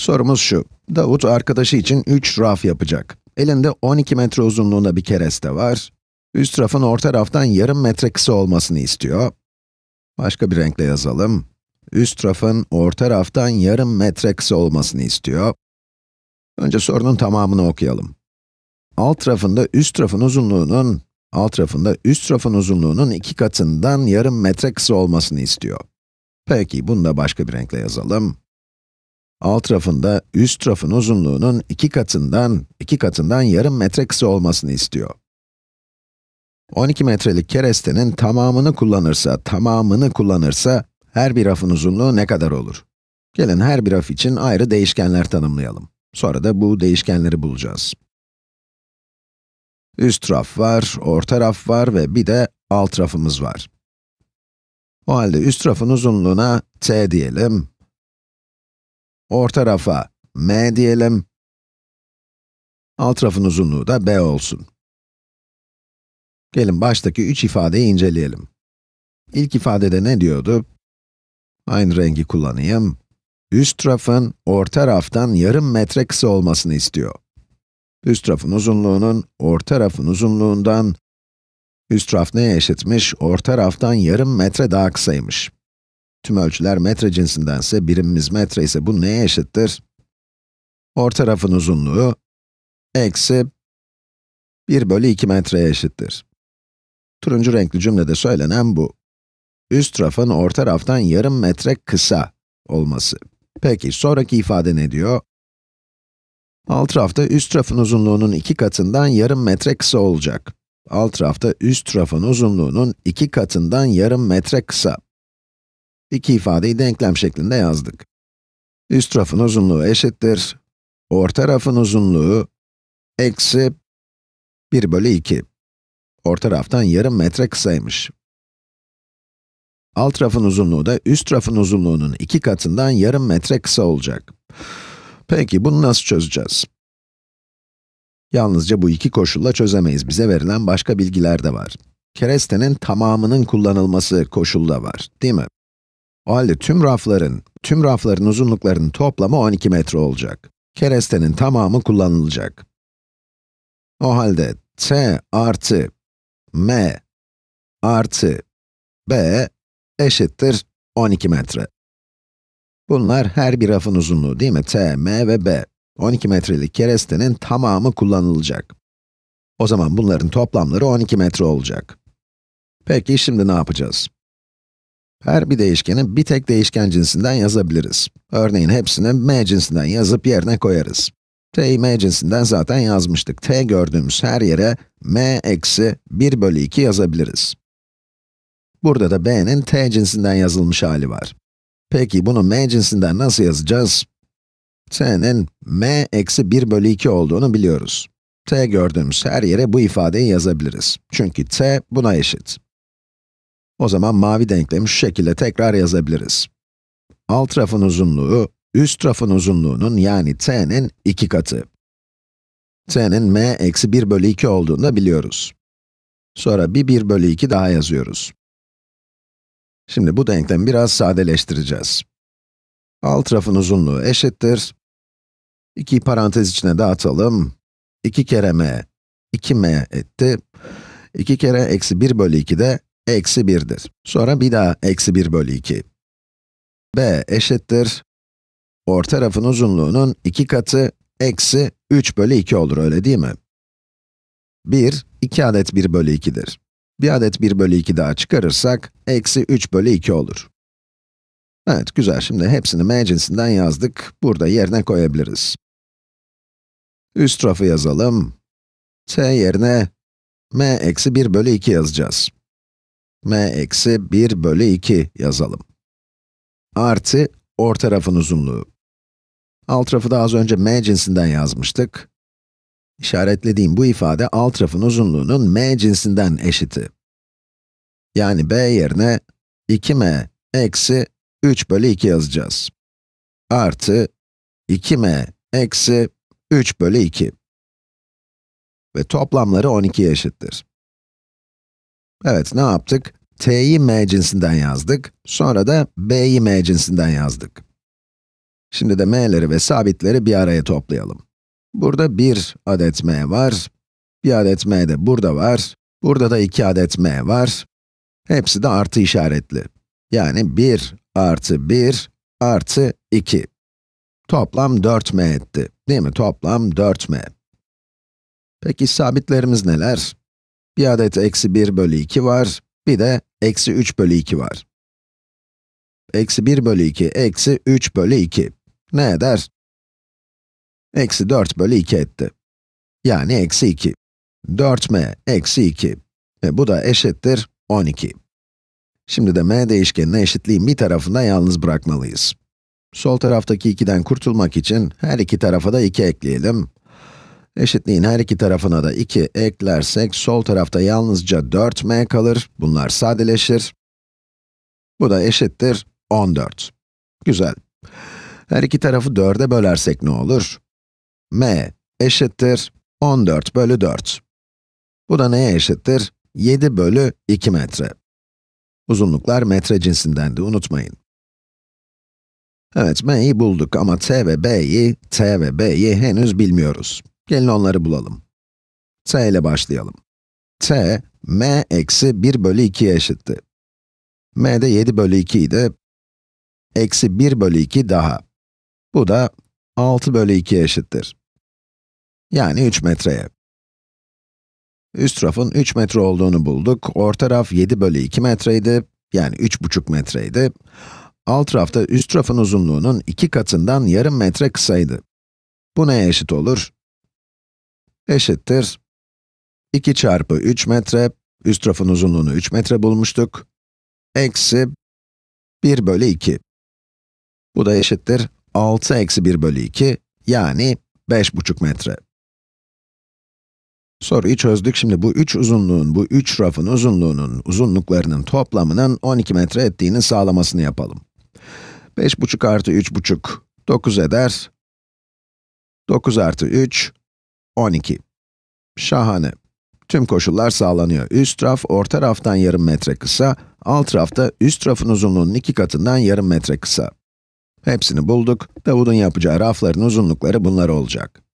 Sorumuz şu, Davut arkadaşı için 3 raf yapacak. Elinde 12 metre uzunluğunda bir kereste var. Üst rafın orta raftan yarım metre kısa olmasını istiyor. Başka bir renkle yazalım. Üst rafın orta raftan yarım metre kısa olmasını istiyor. Önce sorunun tamamını okuyalım. Alt rafında üst rafın uzunluğunun, alt rafında üst rafın uzunluğunun iki katından yarım metre kısa olmasını istiyor. Peki, bunu da başka bir renkle yazalım alt rafında üst rafın uzunluğunun iki katından, iki katından yarım metre kısa olmasını istiyor. 12 metrelik kerestenin tamamını kullanırsa, tamamını kullanırsa, her bir rafın uzunluğu ne kadar olur? Gelin her bir raf için ayrı değişkenler tanımlayalım. Sonra da bu değişkenleri bulacağız. Üst raf var, orta raf var ve bir de alt rafımız var. O halde üst rafın uzunluğuna t diyelim, Orta rafa m diyelim. Alt rafın uzunluğu da b olsun. Gelin baştaki üç ifadeyi inceleyelim. İlk ifadede ne diyordu? Aynı rengi kullanayım. Üst rafın orta raftan yarım metre kısa olmasını istiyor. Üst rafın uzunluğunun orta rafın uzunluğundan Üst raf neye eşitmiş? Orta raftan yarım metre daha kısaymış. Tüm ölçüler metre cinsindense, birimimiz metre ise bu neye eşittir? Orta rafın uzunluğu, eksi 1 bölü 2 metreye eşittir. Turuncu renkli cümlede söylenen bu. Üst rafın orta raftan yarım metre kısa olması. Peki, sonraki ifade ne diyor? Alt rafta üst rafın uzunluğunun iki katından yarım metre kısa olacak. Alt rafta üst rafın uzunluğunun iki katından yarım metre kısa. İki ifadeyi denklem şeklinde yazdık. Üst rafın uzunluğu eşittir. Orta rafın uzunluğu eksi 1 bölü 2. Orta raftan yarım metre kısaymış. Alt rafın uzunluğu da üst rafın uzunluğunun iki katından yarım metre kısa olacak. Peki bunu nasıl çözeceğiz? Yalnızca bu iki koşulla çözemeyiz. Bize verilen başka bilgiler de var. Kerestenin tamamının kullanılması koşulda var, değil mi? O halde tüm rafların, tüm rafların uzunluklarının toplamı 12 metre olacak. Kerestenin tamamı kullanılacak. O halde t artı m artı b eşittir 12 metre. Bunlar her bir rafın uzunluğu değil mi? t, m ve b. 12 metrelik kerestenin tamamı kullanılacak. O zaman bunların toplamları 12 metre olacak. Peki şimdi ne yapacağız? Her bir değişkeni bir tek değişken cinsinden yazabiliriz. Örneğin hepsini m cinsinden yazıp yerine koyarız. t'yi m cinsinden zaten yazmıştık. t gördüğümüz her yere m eksi 1 bölü 2 yazabiliriz. Burada da b'nin t cinsinden yazılmış hali var. Peki bunu m cinsinden nasıl yazacağız? t'nin m eksi 1 bölü 2 olduğunu biliyoruz. t gördüğümüz her yere bu ifadeyi yazabiliriz. Çünkü t buna eşit. O zaman mavi denklemi şu şekilde tekrar yazabiliriz. Alt rafın uzunluğu, üst rafın uzunluğunun yani t'nin iki katı. t'nin m eksi 1 bölü 2 olduğunu da biliyoruz. Sonra bir 1 bölü 2 daha yazıyoruz. Şimdi bu denklemi biraz sadeleştireceğiz. Alt rafın uzunluğu eşittir. 2'yi parantez içine dağıtalım. 2 kere m, 2m etti. 2 kere eksi 1 bölü 2 de eksi 1'dir. Sonra bir daha eksi 1 bölü 2. b eşittir, orta tarafın uzunluğunun 2 katı eksi 3 bölü 2 olur, öyle değil mi? 1, 2 adet 1 bölü 2'dir. Bir adet 1 bölü 2 daha çıkarırsak, eksi 3 bölü 2 olur. Evet, güzel. Şimdi hepsini m cinsinden yazdık. Burada yerine koyabiliriz. Üst tarafı yazalım. t yerine m eksi 1 bölü 2 yazacağız m eksi 1 bölü 2 yazalım. Artı orta tarafın uzunluğu. Alt tarafı da az önce m cinsinden yazmıştık. İşaretlediğim bu ifade alt tarafın uzunluğunun m cinsinden eşiti. Yani b yerine 2m eksi 3 bölü 2 yazacağız. Artı 2m eksi 3 bölü 2. Ve toplamları 12 eşittir. Evet, ne yaptık? t'yi m cinsinden yazdık, sonra da b'yi m cinsinden yazdık. Şimdi de m'leri ve sabitleri bir araya toplayalım. Burada bir adet m var, bir adet m de burada var, burada da iki adet m var. Hepsi de artı işaretli. Yani 1 artı 1 artı 2. Toplam 4m etti, değil mi? Toplam 4m. Peki sabitlerimiz neler? Bir adet eksi 1 bölü 2 var. Bir de eksi 3 bölü 2 var. Eksi 1 bölü 2 eksi 3 bölü 2. Ne eder? Eksi 4 bölü 2 etti. Yani eksi 2. 4m eksi 2. Ve bu da eşittir 12. Şimdi de m değişkenini eşitliğin bir tarafında yalnız bırakmalıyız. Sol taraftaki 2'den kurtulmak için her iki tarafa da 2 ekleyelim. Eşitliğin her iki tarafına da 2 eklersek, sol tarafta yalnızca 4m kalır, bunlar sadeleşir. Bu da eşittir 14. Güzel. Her iki tarafı 4'e bölersek ne olur? m eşittir 14 bölü 4. Bu da neye eşittir? 7 bölü 2 metre. Uzunluklar metre cinsindendi unutmayın. Evet, m'yi bulduk ama t ve b'yi, t ve b'yi henüz bilmiyoruz. Gelin onları bulalım. t ile başlayalım. t, m eksi 1 bölü 2'ye eşitti. m de 7 bölü 2 idi. Eksi 1 bölü 2 daha. Bu da 6 bölü 2'ye eşittir. Yani 3 metreye. Üst rafın 3 metre olduğunu bulduk. Orta raf 7 bölü 2 metreydi. Yani 3,5 metreydi. Alt rafta üst rafın uzunluğunun 2 katından yarım metre kısaydı. Bu neye eşit olur? eşittir 2 çarpı 3 metre, üst rafın uzunluğunu 3 metre bulmuştuk, eksi 1 bölü 2. Bu da eşittir 6 eksi 1 bölü 2, yani 5,5 metre. Soruyu çözdük. Şimdi bu 3 uzunluğun, bu 3 rafın uzunluğunun, uzunluklarının toplamının 12 metre ettiğini sağlamasını yapalım. 5,5 artı 3,5, 9 eder. 9 artı 3, 12. Şahane. Tüm koşullar sağlanıyor. Üst raf, orta raftan yarım metre kısa, alt rafta üst rafın uzunluğunun iki katından yarım metre kısa. Hepsini bulduk. Davud'un yapacağı rafların uzunlukları bunlar olacak.